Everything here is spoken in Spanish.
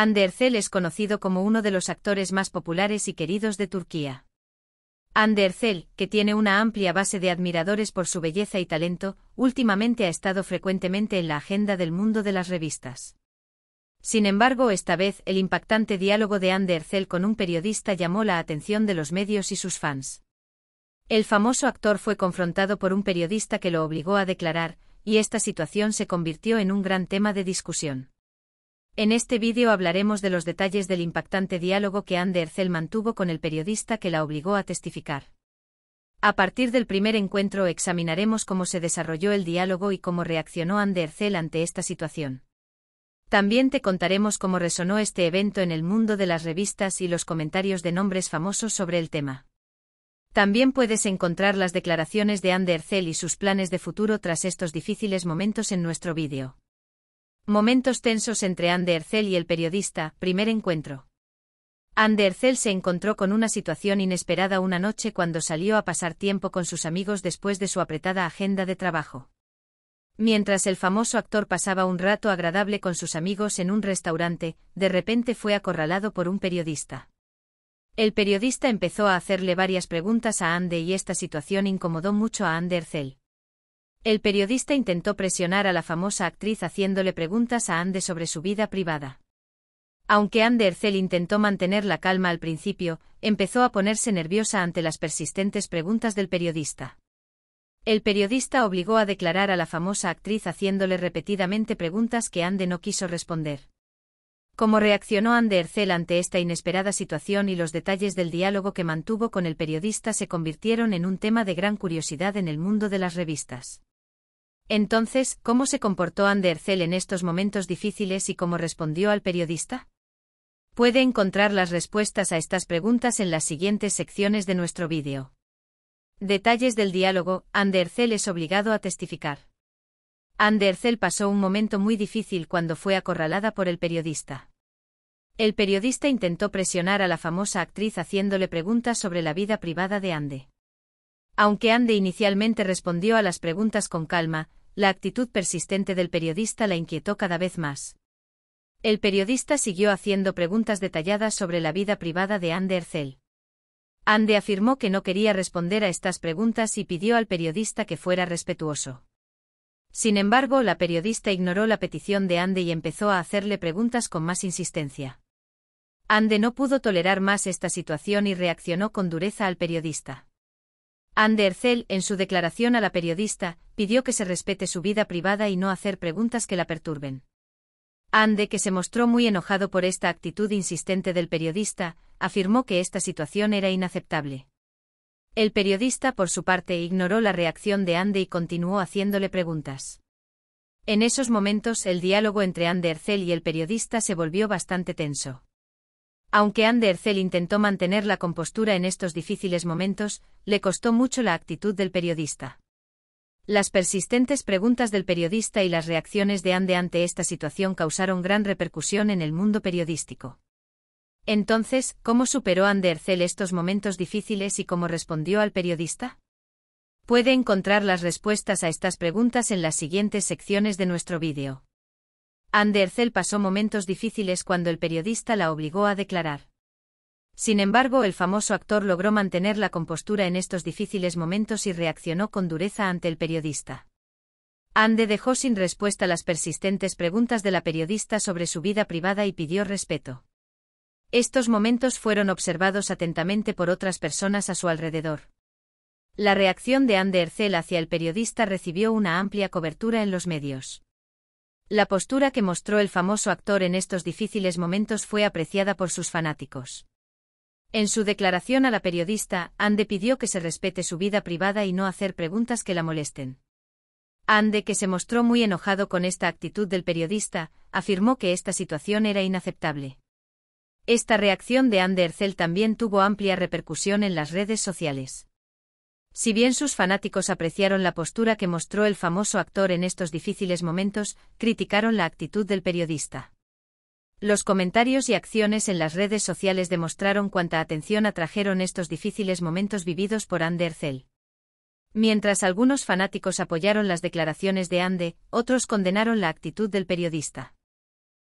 Andercel es conocido como uno de los actores más populares y queridos de Turquía. Andercel, que tiene una amplia base de admiradores por su belleza y talento, últimamente ha estado frecuentemente en la agenda del mundo de las revistas. Sin embargo, esta vez el impactante diálogo de Andercel con un periodista llamó la atención de los medios y sus fans. El famoso actor fue confrontado por un periodista que lo obligó a declarar, y esta situación se convirtió en un gran tema de discusión. En este vídeo hablaremos de los detalles del impactante diálogo que Anne mantuvo con el periodista que la obligó a testificar. A partir del primer encuentro examinaremos cómo se desarrolló el diálogo y cómo reaccionó Anne ante esta situación. También te contaremos cómo resonó este evento en el mundo de las revistas y los comentarios de nombres famosos sobre el tema. También puedes encontrar las declaraciones de Anne y sus planes de futuro tras estos difíciles momentos en nuestro vídeo. Momentos tensos entre Anne y el periodista, primer encuentro. Andercel se encontró con una situación inesperada una noche cuando salió a pasar tiempo con sus amigos después de su apretada agenda de trabajo. Mientras el famoso actor pasaba un rato agradable con sus amigos en un restaurante, de repente fue acorralado por un periodista. El periodista empezó a hacerle varias preguntas a Ande y esta situación incomodó mucho a andercel el periodista intentó presionar a la famosa actriz haciéndole preguntas a Ande sobre su vida privada. Aunque Ande Ercel intentó mantener la calma al principio, empezó a ponerse nerviosa ante las persistentes preguntas del periodista. El periodista obligó a declarar a la famosa actriz haciéndole repetidamente preguntas que Ande no quiso responder. Cómo reaccionó Ande Ercel ante esta inesperada situación y los detalles del diálogo que mantuvo con el periodista se convirtieron en un tema de gran curiosidad en el mundo de las revistas. Entonces, ¿cómo se comportó Andercel en estos momentos difíciles y cómo respondió al periodista? Puede encontrar las respuestas a estas preguntas en las siguientes secciones de nuestro vídeo. Detalles del diálogo, Andercel es obligado a testificar. Andercel pasó un momento muy difícil cuando fue acorralada por el periodista. El periodista intentó presionar a la famosa actriz haciéndole preguntas sobre la vida privada de Ande. Aunque Ande inicialmente respondió a las preguntas con calma, la actitud persistente del periodista la inquietó cada vez más. El periodista siguió haciendo preguntas detalladas sobre la vida privada de ande Ercel. Ande afirmó que no quería responder a estas preguntas y pidió al periodista que fuera respetuoso. Sin embargo, la periodista ignoró la petición de Ande y empezó a hacerle preguntas con más insistencia. Ande no pudo tolerar más esta situación y reaccionó con dureza al periodista. Andercel, en su declaración a la periodista, pidió que se respete su vida privada y no hacer preguntas que la perturben. Ande, que se mostró muy enojado por esta actitud insistente del periodista, afirmó que esta situación era inaceptable. El periodista, por su parte, ignoró la reacción de Ande y continuó haciéndole preguntas. En esos momentos el diálogo entre Ande Ercel y el periodista se volvió bastante tenso. Aunque Andercel intentó mantener la compostura en estos difíciles momentos, le costó mucho la actitud del periodista. Las persistentes preguntas del periodista y las reacciones de Ande ante esta situación causaron gran repercusión en el mundo periodístico. Entonces, ¿cómo superó Andercel estos momentos difíciles y cómo respondió al periodista? Puede encontrar las respuestas a estas preguntas en las siguientes secciones de nuestro vídeo. Hercel pasó momentos difíciles cuando el periodista la obligó a declarar. Sin embargo, el famoso actor logró mantener la compostura en estos difíciles momentos y reaccionó con dureza ante el periodista. Ande dejó sin respuesta las persistentes preguntas de la periodista sobre su vida privada y pidió respeto. Estos momentos fueron observados atentamente por otras personas a su alrededor. La reacción de Ande Ercel hacia el periodista recibió una amplia cobertura en los medios. La postura que mostró el famoso actor en estos difíciles momentos fue apreciada por sus fanáticos. En su declaración a la periodista, Ande pidió que se respete su vida privada y no hacer preguntas que la molesten. Ande, que se mostró muy enojado con esta actitud del periodista, afirmó que esta situación era inaceptable. Esta reacción de Ande Ercel también tuvo amplia repercusión en las redes sociales. Si bien sus fanáticos apreciaron la postura que mostró el famoso actor en estos difíciles momentos, criticaron la actitud del periodista. Los comentarios y acciones en las redes sociales demostraron cuánta atención atrajeron estos difíciles momentos vividos por Ander Zell. Mientras algunos fanáticos apoyaron las declaraciones de Ande, otros condenaron la actitud del periodista.